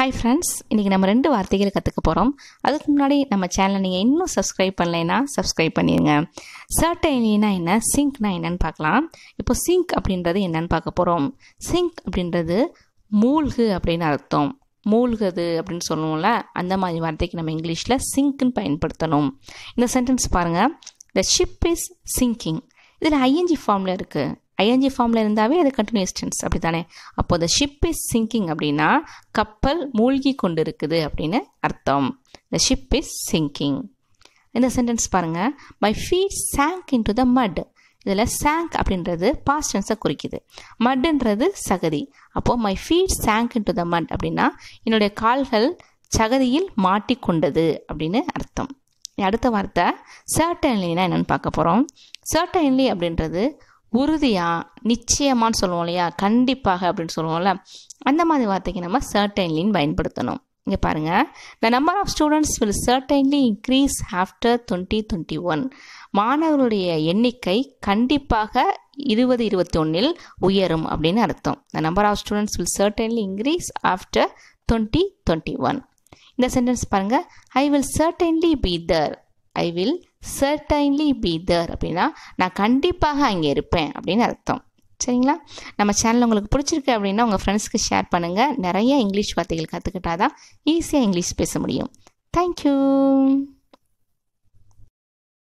hi friends இன்றைக்கி நம்ம ரெண்டு வார்த்தைகள் கற்றுக்க போகிறோம் அதுக்கு முன்னாடி நம்ம சேனலை நீங்கள் இன்னும் சப்ஸ்கிரைப் பண்ணலைன்னா சப்ஸ்கிரைப் பண்ணிடுங்க சர்டைனா என்ன சிங்க்னா என்னன்னு பார்க்கலாம் இப்போ சிங்க் அப்படின்றது என்னன்னு பார்க்க போகிறோம் சிங்க் அப்படின்றது மூழ்கு அப்படின்னு அர்த்தம் மூழ்குது அப்படின்னு சொல்லுவோம்ல அந்த மாதிரி வார்த்தைக்கு நம்ம இங்கிலீஷில் சிங்க்குன்னு பயன்படுத்தணும் இந்த சென்டென்ஸ் பாருங்கள் த ஷிப் இஸ் சிங்கிங் இதில் ஐஎன்ஜி ஃபார்மில் இருக்குது ஐஎன்ஜி ஃபார்மில் இருந்தாவே அது கண்டினியூஸ் டென்ஸ் அப்படி தானே அப்போ இந்த ஷிப் இஸ் சிங்கிங் அப்படின்னா கப்பல் மூழ்கி கொண்டு இருக்குது அப்படின்னு அர்த்தம் த ஷிப் இஸ் சிங்கிங் இந்த சென்டென்ஸ் பாருங்கள் my feet sank into the mud இதில் சேங்க் அப்படின்றது பாஸ்ட் டென்ஸை குறிக்குது மட்ன்றது சகதி அப்போது my feet sank into the mud அப்படின்னா என்னுடைய கால்கள் சகதியில் மாட்டிக்கொண்டது அப்படின்னு அர்த்தம் அடுத்த வார்த்தை சர்டன்லினா என்னென்னு பார்க்க போகிறோம் சர்டன்லி அப்படின்றது உறுதியாக நிச்சயமானு சொல்லுவோம் இல்லையா கண்டிப்பாக அப்படின்னு சொல்லுவோம்ல அந்த மாதிரி வார்த்தைக்கு நம்ம சர்டைன்லின்னு பயன்படுத்தணும் இங்கே பாருங்கள் the number of students will certainly increase after twenty twenty one மாணவர்களுடைய எண்ணிக்கை கண்டிப்பாக இருபது இருபத்தி ஒன்றில் உயரும் அப்படின்னு அர்த்தம் the number of students will certainly increase after twenty twenty one இந்த சென்டென்ஸ் பாருங்கள் I will certainly be there I will certainly be there அப்படின்னா நான் கண்டிப்பாக அங்கே இருப்பேன் அப்படின்னு அர்த்தம் சரிங்களா நம்ம சேனல் உங்களுக்கு பிடிச்சிருக்கு அப்படின்னா உங்கள் ஃப்ரெண்ட்ஸ்க்கு ஷேர் பண்ணுங்கள் நிறைய இங்கிலீஷ் வார்த்தைகள் கற்றுக்கிட்டாதான் ஈஸியாக இங்கிலீஷ் பேச முடியும் தேங்க்யூ